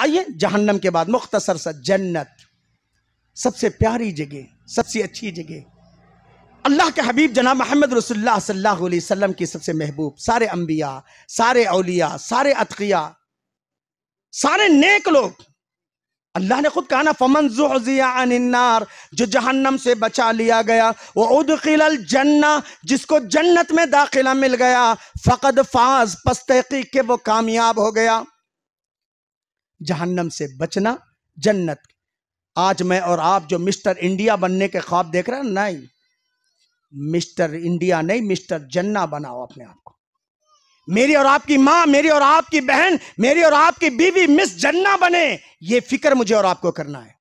आइए जहन्नम के बाद मुख्तसर सा जन्नत सबसे प्यारी जगह सबसे अच्छी जगह अल्लाह के हबीब जना मोहम्मद रसुल्ला की सबसे महबूब सारे अंबिया सारे अलिया सारे अतकिया सारे नेक लोग अल्लाह ने खुद कहा ना फमन जुजियानार जो जहन्नम से बचा लिया गया वो उदखिल जन्ना जिसको जन्नत में दाखिला मिल गया फ़कद फाज पस्तकी के वो कामयाब हो गया जहन्नम से बचना जन्नत आज मैं और आप जो मिस्टर इंडिया बनने के ख्वाब देख रहे हैं नहीं मिस्टर इंडिया नहीं मिस्टर जन्ना बनाओ अपने आप को मेरी और आपकी माँ मेरी और आपकी बहन मेरी और आपकी बीवी मिस जन्ना बने ये फिक्र मुझे और आपको करना है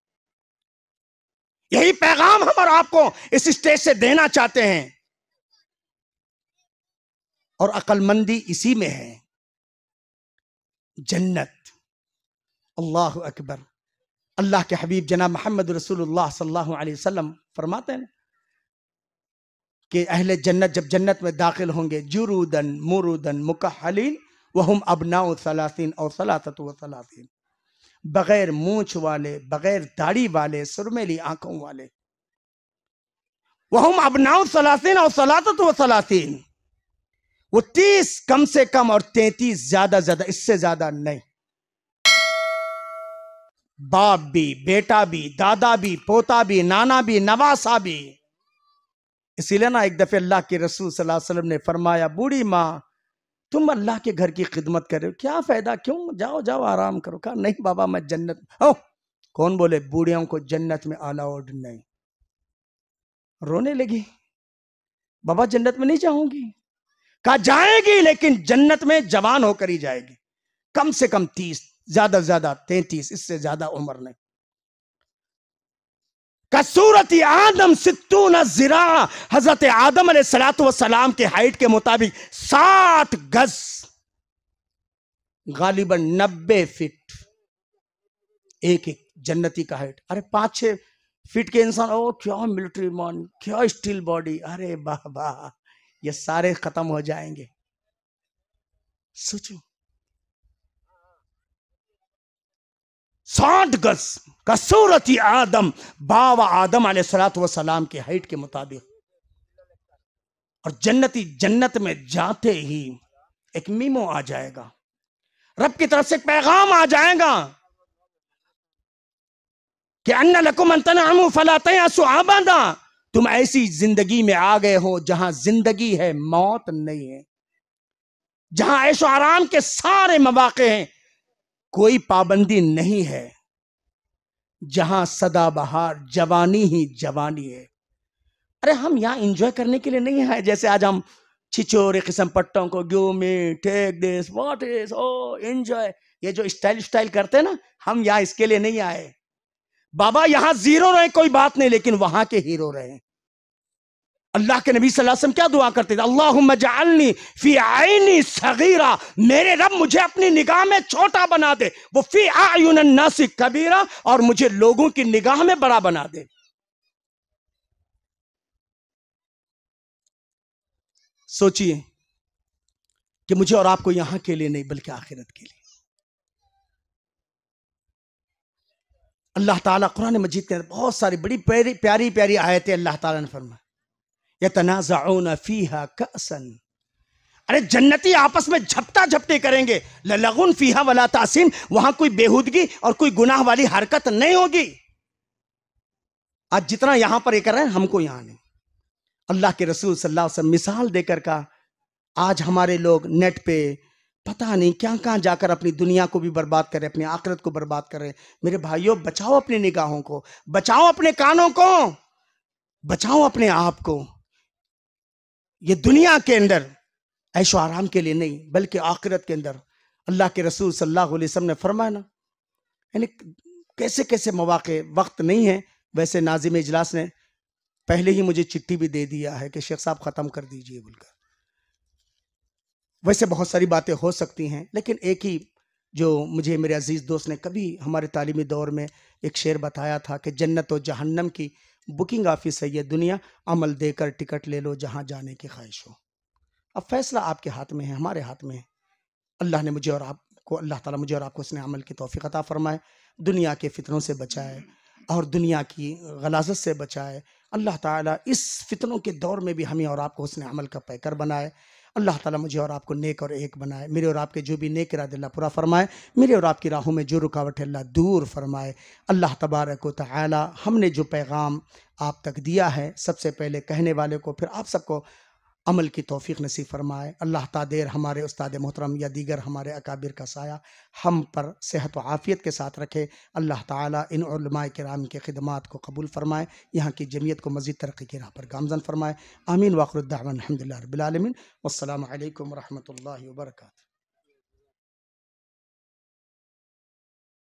यही पैगाम हम और आपको इस स्टेज से देना चाहते हैं और अकलमंदी इसी में है जन्नत अल्लाह अकबर अल्लाह के हबीब जना मोहम्मद रसूलुल्लाह सल्लल्लाहु फरमाते हैं कि अहले जन्नत जब जन्नत में दाखिल होंगे जुरूदन मुरूदन मुकहलिन वहम अबनाउ सलासिन और सलासत व सलासिन बगैर मूछ वाले बगैर दाढ़ी वाले सुरमेली आंखों वाले वहम अबनाउ सलासिन और सलासत व सलासिन वो तीस कम से कम और तैतीस ज्यादा ज्यादा इससे ज्यादा नहीं बाप भी बेटा भी दादा भी पोता भी नाना भी नवासा भी इसीलिए ना एक दफे अल्लाह के रसूल सल्लल्लाहु अलैहि वसल्लम ने फरमाया बूढ़ी माँ तुम अल्लाह के घर की खिदमत कर रहे हो क्या फायदा क्यों जाओ जाओ आराम करो कहा नहीं बाबा मैं जन्नत ओ कौन बोले बूढ़ियों को जन्नत में अलाउड नहीं रोने लगी बाबा जन्नत में नहीं जाऊंगी कहा जाएगी लेकिन जन्नत में जवान होकर ही जाएगी कम से कम तीस ज्यादा ज्यादा तैतीस इससे ज्यादा उम्र नहीं कसूरत आदम सित्तू न जिरा हजरत आदम सलात सलाम के हाइट के मुताबिक सात गज गालिबन नब्बे फिट एक एक जन्नती का हाइट अरे पांच छह फिट के इंसान ओ क्यों मिलिट्री मॉन क्यों स्टील बॉडी अरे बाबा ये सारे खत्म हो जाएंगे सोचो साठ गज का सूरत आदम बाव आदम सलाम की हाइट के मुताबिक और जन्नती जन्नत में जाते ही एक मीमो आ जाएगा रब की तरफ से एक पैगाम आ जाएगा कि अन्ना लकुमन तनामू फलाते आबादा तुम ऐसी जिंदगी में आ गए हो जहां जिंदगी है मौत नहीं है जहां ऐशो आराम के सारे मवाके हैं कोई पाबंदी नहीं है जहां सदाबहार जवानी ही जवानी है अरे हम यहां इंजॉय करने के लिए नहीं आए जैसे आज हम छिचोरे किस्म पट्टों को go me take this what is oh enjoy ये जो स्टाइल स्टाइल करते हैं ना हम यहां इसके लिए नहीं आए बाबा यहां जीरो रहे कोई बात नहीं लेकिन वहां के हीरो रहे अल्लाह के नबी वसल्लम क्या दुआ करते थे अल्लाह जालनी फी आईनी सगीरा मेरे रब मुझे अपनी निगाह में छोटा बना दे वो फी आयुन नासी कबीरा और मुझे लोगों की निगाह में बड़ा बना दे सोचिए कि मुझे और आपको यहां के लिए नहीं बल्कि आखिरत के लिए अल्लाह ताला कुरान मजीद के अंदर बहुत सारी बड़ी प्यारी प्यारी, प्यारी आयतें अल्लाह ताला ने फरमाया या फीहा कसन अरे जन्नती आपस में झपटा झपटे करेंगे लगुन फीहा वाला तासीम वहां कोई बेहूदगी और कोई गुनाह वाली हरकत नहीं होगी आज जितना यहां पर ये कर रहे हैं हमको यहां नहीं अल्लाह के रसूल सल्लल्लाहु अलैहि वसल्लम मिसाल देकर का आज हमारे लोग नेट पे पता नहीं क्या कहाँ जाकर अपनी दुनिया को भी बर्बाद करें अपनी आखिरत को बर्बाद करें मेरे भाइयों बचाओ अपनी निगाहों को बचाओ अपने कानों को बचाओ अपने आप को ये दुनिया के अंदर ऐशो आराम के लिए नहीं बल्कि आखिरत के अंदर अल्लाह के रसूल सल्लल्लाहु अलैहि वसल्लम ने फरमाया ना यानी कैसे कैसे मौाक़े वक्त नहीं है वैसे नाजिम इजलास ने पहले ही मुझे चिट्ठी भी दे दिया है कि शेख साहब ख़त्म कर दीजिए बोलकर वैसे बहुत सारी बातें हो सकती हैं लेकिन एक ही जो मुझे मेरे अजीज़ दोस्त ने कभी हमारे तालीमी दौर में एक शेर बताया था कि जन्नत और जहन्नम की बुकिंग ऑफिस है ये दुनिया अमल देकर टिकट ले लो जहाँ जाने की ख्वाहिश हो अब फैसला आपके हाथ में है हमारे हाथ में है अल्लाह ने मुझे और आपको अल्लाह ताला मुझे और आपको उसने अमल की तोफ़ी अता फ़रमाए दुनिया के फितनों से बचाए और दुनिया की गलाजत से बचाए अल्लाह ताला इस फितनों के दौर में भी हमें और आपको उसने अमल का पैकर बनाए अल्लाह ताला मुझे और आपको नेक और एक बनाए मेरे और आपके जो भी नेक इरादे अल्लाह पूरा फरमाए मेरे और आपकी राहों में जो रुकावट है अल्लाह दूर फरमाए अल्लाह तबारक ताली हमने जो पैगाम आप तक दिया है सबसे पहले कहने वाले को फिर आप सबको अमल की तोफ़ी नसीब फरमाए अल्लाह तादेर हमारे उस्ताद मोहतरम या दीगर हमारे अकाबिर का साया हम पर सेहत व आफ़ियत के साथ रखे अल्लाह ताला इन कराम के खदमात को कबूल फ़रमाए यहाँ की जमीयत को मज़ीद तरक्की की राह पर गामजन फरमाए आमीन वाखरुद्दावन अलहमदिल्ला रबालमिन वालकम वरहमल वर्का